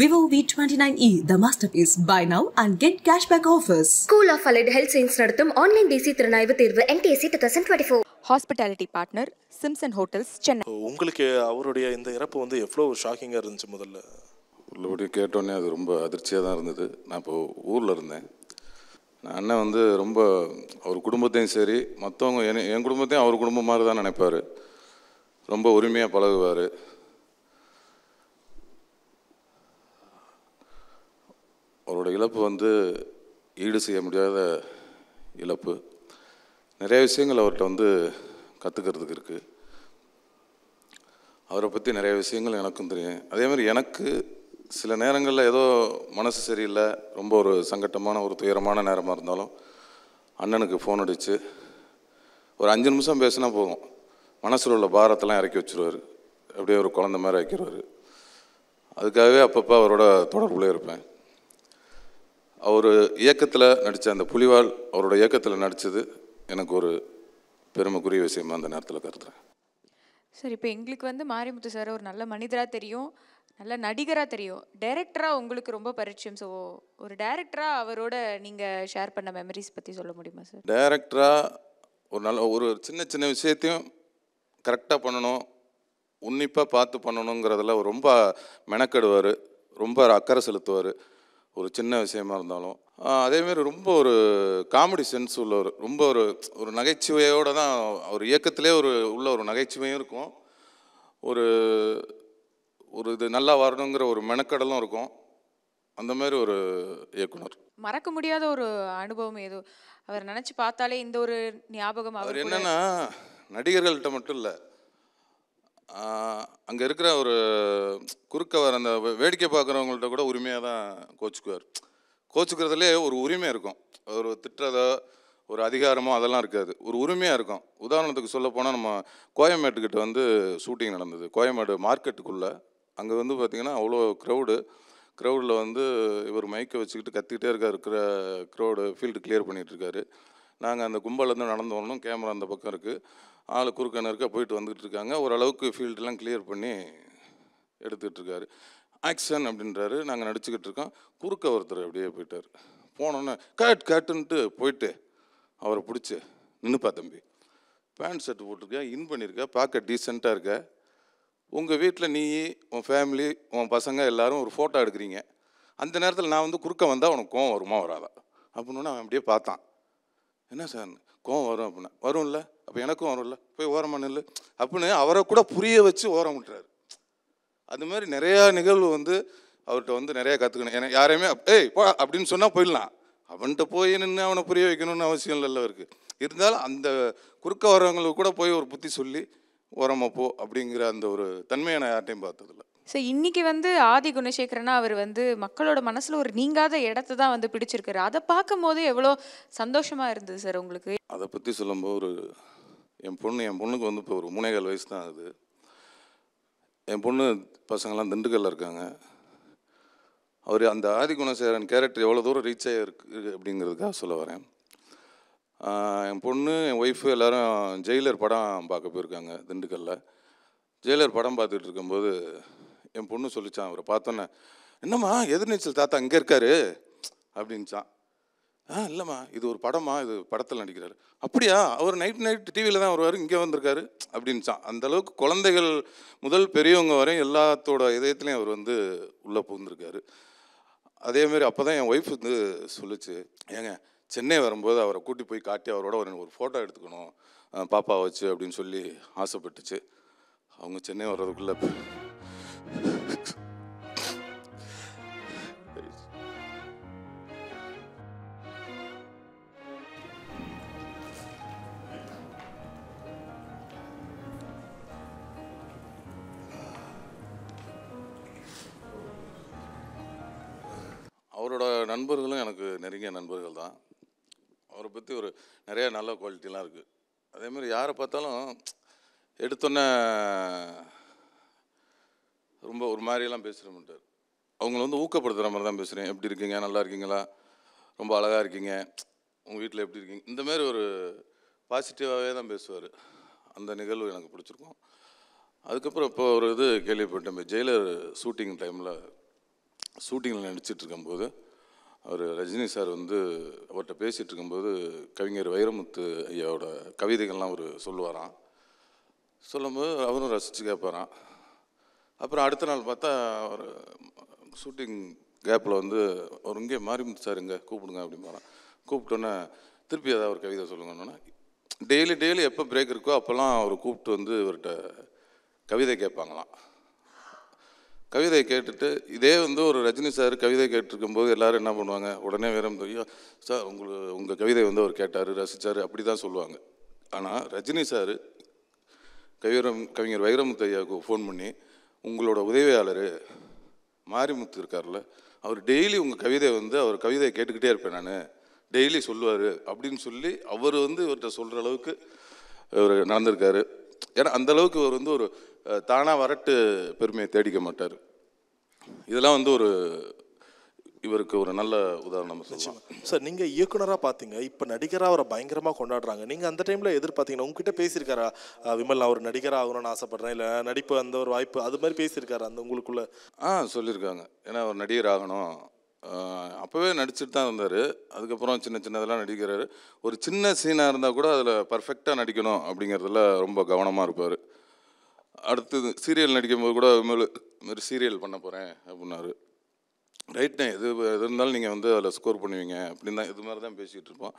Vivo V nine இ the master masterpiece. Buy now and get cashback offers. School of allied health science நடத்தும் online தேசிய திறனாய்வு தேர்வு twenty 2024. Hospitality partner Simpson hotels Chennai உங்களுக்கு அவருடைய இந்த இறப்பு வந்து எவ்வளோ ஷாக்கிங்காக இருந்துச்சு முதல்ல உள்ளபடி கேட்டோன்னே அது ரொம்ப அதிர்ச்சியாக தான் இருந்தது நான் இப்போ ஊரில் இருந்தேன் நான் அண்ணன் வந்து ரொம்ப அவர் குடும்பத்தையும் சரி மற்றவங்க என் என் குடும்பத்தையும் அவர் குடும்பம் மாதிரி தான் நினைப்பார் ரொம்ப உரிமையாக பழகுவார் அவரோட இழப்பு வந்து ஈடு செய்ய முடியாத இழப்பு நிறைய விஷயங்கள் அவர்கிட்ட வந்து கற்றுக்கிறதுக்கு இருக்குது அவரை பற்றி நிறைய விஷயங்கள் எனக்கும் தெரியும் அதே மாதிரி எனக்கு சில நேரங்களில் ஏதோ மனசு சரியில்லை ரொம்ப ஒரு சங்கட்டமான ஒரு துயரமான நேரமாக இருந்தாலும் அண்ணனுக்கு ஃபோன் அடித்து ஒரு அஞ்சு நிமிஷம் பேசினா போதும் மனசில் உள்ள பாரத்தெல்லாம் இறக்கி வச்சுருவார் அப்படியே ஒரு குழந்த மாதிரி வைக்கிறவர் அதுக்காகவே அப்பப்போ அவரோட தொடர்புலேயே இருப்பேன் அவர் இயக்கத்தில் நடித்த அந்த புலிவால் அவரோட இயக்கத்தில் நடித்தது எனக்கு ஒரு பெருமைக்குரிய விஷயமா அந்த நேரத்தில் கருதுறேன் சார் இப்போ எங்களுக்கு வந்து மாரிமுத்து சார் ஒரு நல்ல மனிதராக தெரியும் நல்ல நடிகராக தெரியும் டைரக்டராக உங்களுக்கு ரொம்ப பரிச்சயம் ஸோ ஒரு டைரக்டராக அவரோட நீங்கள் ஷேர் பண்ண மெமரிஸ் பற்றி சொல்ல முடியுமா சார் டைரக்டராக ஒரு நல்ல ஒரு சின்ன சின்ன விஷயத்தையும் கரெக்டாக பண்ணணும் உன்னிப்பாக பார்த்து பண்ணணுங்கிறதெல்லாம் ரொம்ப மெனக்கெடுவார் ரொம்ப அக்கறை செலுத்துவார் ஒரு சின்ன விஷயமா இருந்தாலும் அதேமாரி ரொம்ப ஒரு காமெடி சென்ஸ் உள்ளவர் ரொம்ப ஒரு ஒரு நகைச்சுவையோடு தான் அவர் இயக்கத்திலே ஒரு உள்ள ஒரு நகைச்சுவையும் இருக்கும் ஒரு ஒரு இது நல்லா வரணுங்கிற ஒரு மெனக்கடலும் இருக்கும் அந்த மாதிரி ஒரு இயக்குனர் மறக்க முடியாத ஒரு அனுபவம் ஏதோ அவர் நினச்சி பார்த்தாலே இந்த ஒரு ஞாபகம் அவர் என்னன்னா நடிகர்கள்ட்ட மட்டும் இல்லை அங்கே இருக்கிற ஒரு குறுக்கவர் அந்த வேடிக்கை பார்க்குறவங்கள்ட்ட கூட உரிமையாக தான் கோச்சுக்குவார் கோச்சுக்கிறதுலே ஒரு உரிமை இருக்கும் ஒரு திட்டுறதோ ஒரு அதிகாரமோ அதெல்லாம் இருக்காது ஒரு உரிமையாக இருக்கும் உதாரணத்துக்கு சொல்ல போனால் நம்ம கோயம்பேட்டுக்கிட்ட வந்து ஷூட்டிங் நடந்தது கோயம்பேடு மார்க்கெட்டுக்குள்ளே அங்கே வந்து பார்த்திங்கன்னா அவ்வளோ க்ரௌடு க்ரௌடில் வந்து இவர் மைக்கை வச்சுக்கிட்டு கத்திக்கிட்டே இருக்கார் இருக்கிற க்ரௌடு ஃபீல்டு கிளியர் பண்ணிகிட்டு இருக்காரு நாங்கள் அந்த கும்பலேருந்து நடந்து வரணும் கேமரா அந்த பக்கம் இருக்குது ஆள் குறுக்க நெருக்க போயிட்டு வந்துகிட்டு இருக்காங்க ஓரளவுக்கு ஃபீல்டெலாம் கிளியர் பண்ணி எடுத்துக்கிட்டு இருக்காரு ஆக்ஷன் அப்படின்றாரு நாங்கள் நடிச்சுக்கிட்டு இருக்கோம் குறுக்க ஒருத்தர் அப்படியே போயிட்டார் போனோன்னே கேட் கேட்டுன்ட்டு போயிட்டு அவரை பிடிச்சி நின்றுப்பா தம்பி பேண்ட் ஷர்ட் போட்டிருக்கேன் இன் பண்ணியிருக்கேன் பார்க்க டீசெண்டாக இருக்க உங்கள் வீட்டில் நீ உன் ஃபேமிலி உன் பசங்க எல்லோரும் ஒரு ஃபோட்டோ எடுக்கிறீங்க அந்த நேரத்தில் நான் வந்து குறுக்க வந்தால் உனக்கு கோவம் வருமா வராதா அப்படின்னு அவன் அப்படியே பார்த்தான் என்ன சார் கோவம் வரும் அப்படின்னா வரும்ல அப்போ எனக்கும் இல்லை போய் ஓரமாக நில்லு அப்படின்னு அவரை கூட புரிய வச்சு ஓரம் விட்டுறாரு அது மாதிரி நிறையா நிகழ்வு வந்து அவர்கிட்ட வந்து நிறையா கற்றுக்கணும் ஏன்னா யாரையுமே ஏய் போ அப்படின்னு சொன்னால் போயிடலாம் அவன்கிட்ட போய் நின்று அவனை புரிய வைக்கணும்னு அவசியம் இல்லை இருக்குது இருந்தாலும் அந்த குறுக்க வரவங்களுக்கு கூட போய் ஒரு புத்தி சொல்லி ஓரமாக போ அப்படிங்கிற அந்த ஒரு தன்மையை நான் யார்ட்டையும் பார்த்ததில்லை ஸோ இன்றைக்கி வந்து ஆதி குணசேகரனா அவர் வந்து மக்களோட மனசில் ஒரு நீங்காத இடத்த தான் வந்து பிடிச்சிருக்காரு அதை பார்க்கும் போது எவ்வளோ சந்தோஷமாக இருந்தது சார் உங்களுக்கு அதை பற்றி சொல்லும்போது ஒரு என் பொண்ணு என் பொண்ணுக்கு வந்து இப்போ ஒரு மூணேகால் வயசு தான் ஆகுது என் பொண்ணு பசங்கள்லாம் திண்டுக்கல்ல இருக்காங்க அவர் அந்த ஆதி குணசேகரன் கேரக்டர் எவ்வளோ தூரம் ரீச் ஆகிருக்கு அப்படிங்கிறதுக்காக சொல்ல வரேன் என் பொண்ணு என் ஒய்ஃபு எல்லோரும் ஜெயிலர் படம் பார்க்க போயிருக்காங்க திண்டுக்கல்ல ஜெயிலர் படம் பார்த்துட்டு இருக்கும்போது என் பொண்ணு சொல்லிச்சான் அவரை பார்த்தோன்னே என்னம்மா எதிர்நீச்சல் தாத்தா இங்கே இருக்காரு அப்படின்ச்சான் ஆ இல்லைம்மா இது ஒரு படமா இது படத்தில் நடிக்கிறாரு அப்படியா அவர் நைட் நைட் டிவியில் தான் வருவார் இங்கே வந்திருக்காரு அப்படின்ச்சான் அந்த அளவுக்கு குழந்தைகள் முதல் பெரியவங்க வரையும் எல்லாத்தோட இதயத்துலேயும் அவர் வந்து உள்ளே புகுந்திருக்காரு அதேமாரி அப்போ தான் என் ஒய்ஃப் வந்து சொல்லிச்சு ஏங்க சென்னை வரும்போது அவரை கூட்டி போய் காட்டி அவரோட ஒரு ஒரு ஃபோட்டோ எடுத்துக்கணும் பாப்பா வச்சு அப்படின்னு சொல்லி ஆசைப்பட்டுச்சு அவங்க சென்னை வர்றதுக்குள்ளே அவரோட நண்பர்களும் எனக்கு நெருங்கிய நண்பர்கள் தான் அவரை பற்றி ஒரு நிறையா நல்ல குவாலிட்டிலாம் இருக்குது அதேமாதிரி யாரை பார்த்தாலும் எடுத்தோன்னே ரொம்ப ஒரு மாதிரியெல்லாம் பேசுகிறோம்ட்டார் அவங்கள வந்து ஊக்கப்படுத்துகிற மாதிரி தான் பேசுகிறேன் எப்படி இருக்கீங்க நல்லா இருக்கீங்களா ரொம்ப அழகாக இருக்கீங்க உங்கள் வீட்டில் எப்படி இருக்கீங்க இந்த மாதிரி ஒரு பாசிட்டிவாகவே தான் பேசுவார் அந்த நிகழ்வு எனக்கு பிடிச்சிருக்கும் அதுக்கப்புறம் இப்போ ஒரு இது கேள்விப்பட்டேன் ஜெயிலர் ஷூட்டிங் டைமில் ஷூட்டிங்கில் நடிச்சிட்டு இருக்கும்போது அவர் ரஜினி சார் வந்து அவர்கிட்ட பேசிகிட்டு இருக்கும்போது கவிஞர் வைரமுத்து ஐயாவோட கவிதைகள்லாம் அவர் சொல்லுவாராம் சொல்லும்போது அவரும் ரசித்து கேட்பாரான் அப்புறம் அடுத்த நாள் பார்த்தா ஒரு ஷூட்டிங் கேப்பில் வந்து ஒரு இங்கே மாறி சார் இங்கே கூப்பிடுங்க அப்படின்னு கூப்பிட்டோன்னே திருப்பி ஏதாவது ஒரு கவிதை சொல்லுங்கன்னா டெய்லி டெய்லி எப்போ பிரேக் இருக்கோ அப்போல்லாம் அவர் கூப்பிட்டு வந்து இவர்கிட்ட கவிதை கேட்பாங்களாம் கவிதை கேட்டுட்டு இதே வந்து ஒரு ரஜினி சார் கவிதை கேட்டிருக்கும்போது எல்லோரும் என்ன பண்ணுவாங்க உடனே வேற தெரியும் சார் உங்களுக்கு உங்கள் கவிதை வந்து அவர் கேட்டார் ரசித்தார் அப்படி தான் சொல்லுவாங்க ஆனால் ரஜினி சார் கவிரம் கவிஞர் வைரமுத்தையாவுக்கு ஃபோன் பண்ணி உங்களோட உதவியாளர் மாரிமுத்து இருக்கார்ல அவர் டெய்லி உங்கள் கவிதை வந்து அவர் கவிதையை கேட்டுக்கிட்டே இருப்பேன் நான் டெய்லி சொல்லுவார் அப்படின்னு சொல்லி அவர் வந்து இவர்கிட்ட சொல்கிற அளவுக்கு இவர் நடந்திருக்காரு ஏன்னா அந்த அளவுக்கு இவர் வந்து ஒரு தானாக வரட்டு பெருமையை தேடிக்க மாட்டார் இதெல்லாம் வந்து ஒரு இவருக்கு ஒரு நல்ல உதாரணம் சார் நீங்கள் இயக்குனராக பார்த்தீங்க இப்போ நடிகராக அவரை பயங்கரமாக கொண்டாடுறாங்க நீங்கள் அந்த டைமில் எதிர்பார்த்தீங்கன்னா உங்ககிட்ட பேசியிருக்காரா விமல் அவர் நடிகரா நடிகராக ஆகணும்னு ஆசைப்பட்றேன் இல்லை நடிப்பு அந்த ஒரு வாய்ப்பு அது மாதிரி பேசியிருக்காரு அந்த உங்களுக்குள்ள ஆ சொல்லியிருக்காங்க ஏன்னா ஒரு நடிகர் ஆகணும் அப்போவே நடிச்சுட்டு தான் இருந்தார் அதுக்கப்புறம் சின்ன சின்னதெல்லாம் நடிக்கிறாரு ஒரு சின்ன சீனாக இருந்தால் கூட அதில் பர்ஃபெக்டாக நடிக்கணும் அப்படிங்கிறதுல ரொம்ப கவனமாக இருப்பார் அடுத்தது சீரியல் நடிக்கும்போது கூட மாரி சீரியல் பண்ண போகிறேன் அப்படின்னாரு ரைட்ண்ணே எது எது இருந்தாலும் நீங்கள் வந்து அதில் ஸ்கோர் பண்ணுவீங்க அப்படின்னு தான் இது மாதிரி தான் பேசிகிட்டு இருப்போம்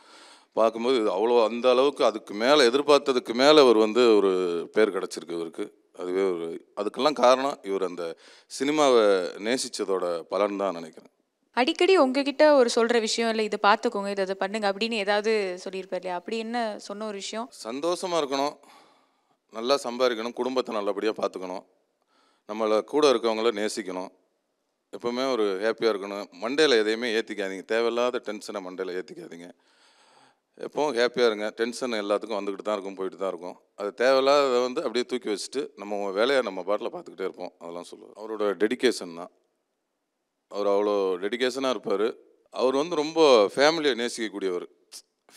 பார்க்கும்போது இது அவ்வளோ அந்த அளவுக்கு அதுக்கு மேலே எதிர்பார்த்ததுக்கு மேலே அவர் வந்து ஒரு பேர் கிடச்சிருக்கு இவருக்கு அதுவே ஒரு அதுக்கெல்லாம் காரணம் இவர் அந்த சினிமாவை நேசித்ததோட பலன் தான் நினைக்கிறேன் அடிக்கடி உங்ககிட்ட ஒரு சொல்கிற விஷயம் இல்லை இதை பார்த்துக்கோங்க இதை அதை பண்ணுங்க அப்படின்னு ஏதாவது சொல்லியிருப்பார் இல்லையா அப்படி என்ன சொன்ன ஒரு விஷயம் சந்தோஷமாக இருக்கணும் நல்லா சம்பாதிக்கணும் குடும்பத்தை நல்லபடியாக பார்த்துக்கணும் நம்மளை கூட இருக்கவங்கள நேசிக்கணும் எப்போவுமே ஒரு ஹாப்பியாக இருக்கணும் மண்டையில் எதையுமே ஏற்றிக்காதீங்க தேவையில்லாத டென்ஷனை மண்டையில் ஏற்றிக்காதீங்க எப்போவும் ஹாப்பியாக இருங்க டென்ஷன் எல்லாத்துக்கும் வந்துக்கிட்டு தான் இருக்கும் போயிட்டு தான் இருக்கும் அது தேவையில்லாத வந்து அப்படியே தூக்கி வச்சுட்டு நம்ம வேலையை நம்ம பாட்டில் பார்த்துக்கிட்டே இருப்போம் அதெல்லாம் சொல்லுவோம் அவரோட டெடிக்கேஷன் தான் அவர் அவ்வளோ டெடிக்கேஷனாக இருப்பார் அவர் வந்து ரொம்ப ஃபேமிலியை நேசிக்கக்கூடியவர்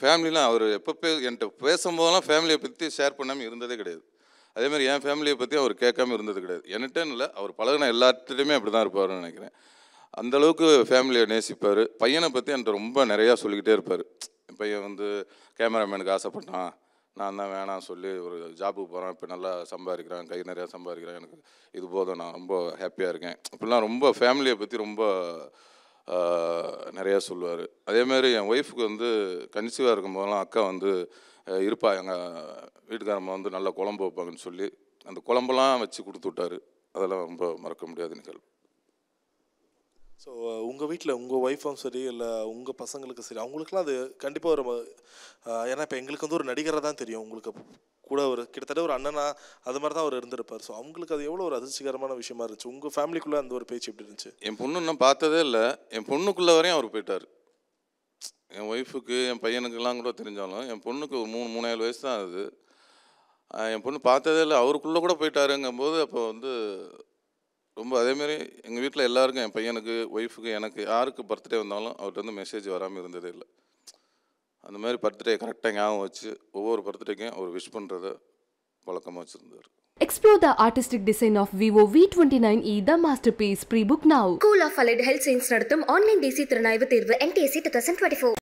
ஃபேமிலிலாம் அவர் எப்போ பே என்கிட்ட பேசும்போதெல்லாம் ஃபேமிலியை பற்றி ஷேர் பண்ணாமல் இருந்ததே கிடையாது அதே மாதிரி என் ஃபேமிலியை பற்றி அவர் கேட்காம இருந்தது கிடையாது என்கிட்டன்னு இல்லை அவர் பழகின எல்லாத்துலேயுமே அப்படி தான் இருப்பார்னு நினைக்கிறேன் அந்தளவுக்கு ஃபேமிலியை நேசிப்பார் பையனை பற்றி என்கிட்ட ரொம்ப நிறையா சொல்லிக்கிட்டே இருப்பார் என் பையன் வந்து கேமராமேனுக்கு ஆசைப்பட்டான் நான் தான் வேணாம் சொல்லி ஒரு ஜாப்புக்கு போகிறேன் இப்போ நல்லா சம்பாதிக்கிறேன் கை நிறையா சம்பாதிக்கிறேன் எனக்கு இது போதும் நான் ரொம்ப ஹாப்பியாக இருக்கேன் இப்படிலாம் ரொம்ப ஃபேமிலியை பற்றி ரொம்ப நிறையா சொல்லுவார் அதேமாதிரி என் ஒய்ஃபுக்கு வந்து கன்சீவாக இருக்கும் போதெல்லாம் அக்கா வந்து இருப்பா எங்கள் வீட்டுக்காரம்மா வந்து நல்லா குழம்பு வைப்பாங்கன்னு சொல்லி அந்த குழம்பெல்லாம் வச்சு கொடுத்து விட்டாரு அதெல்லாம் ரொம்ப மறக்க முடியாத நிகழ்வு ஸோ உங்கள் வீட்டில் உங்கள் ஒய்ஃபும் சரி இல்லை உங்கள் பசங்களுக்கும் சரி அவங்களுக்குலாம் அது கண்டிப்பாக ஒரு ஏன்னா இப்போ எங்களுக்கு வந்து ஒரு நடிகராக தான் தெரியும் உங்களுக்கு கூட ஒரு கிட்டத்தட்ட ஒரு அண்ணனா அது மாதிரி தான் அவர் இருந்திருப்பார் ஸோ அவங்களுக்கு அது எவ்வளோ ஒரு அதிர்ச்சிகரமான விஷயமா இருந்துச்சு உங்கள் ஃபேமிலிக்குள்ளே அந்த ஒரு பேச்சு எப்படி இருந்துச்சு என் பொண்ணு இன்னும் பார்த்ததே இல்லை என் பொண்ணுக்குள்ளே வரையும் அவர் போயிட்டார் என் ஒய்ஃபுக்கு என் பையனுக்கெல்லாம் கூட தெரிஞ்சாலும் என் பொண்ணுக்கு ஒரு மூணு மூணேழு வயசு தான் அது என் பொண்ணு பார்த்ததே இல்லை அவருக்குள்ளே கூட போயிட்டாருங்கும்போது அப்போ வந்து ரொம்ப அதேமாரி எங்கள் வீட்டில் எல்லாருக்கும் என் பையனுக்கு ஒய்ஃபுக்கு எனக்கு யாருக்கு பர்த்டே வந்தாலும் அவர்கிட்ட வந்து மெசேஜ் வராமல் இருந்ததே இல்லை அந்த மாதிரி பர்த்டே கரெக்டாக ஞாபகம் வச்சு ஒவ்வொரு பர்த்டேக்கும் அவர் விஷ் பண்ணுறத பழக்கமாக வச்சுருந்தார் Explore the artistic design of Vivo V29e, e, the masterpiece. Pre-book now. Cool of Allied Health Science நடத்தும் ஆன்லைன் தேசிய திறனாய்வு தேர்வு NTSC 2024.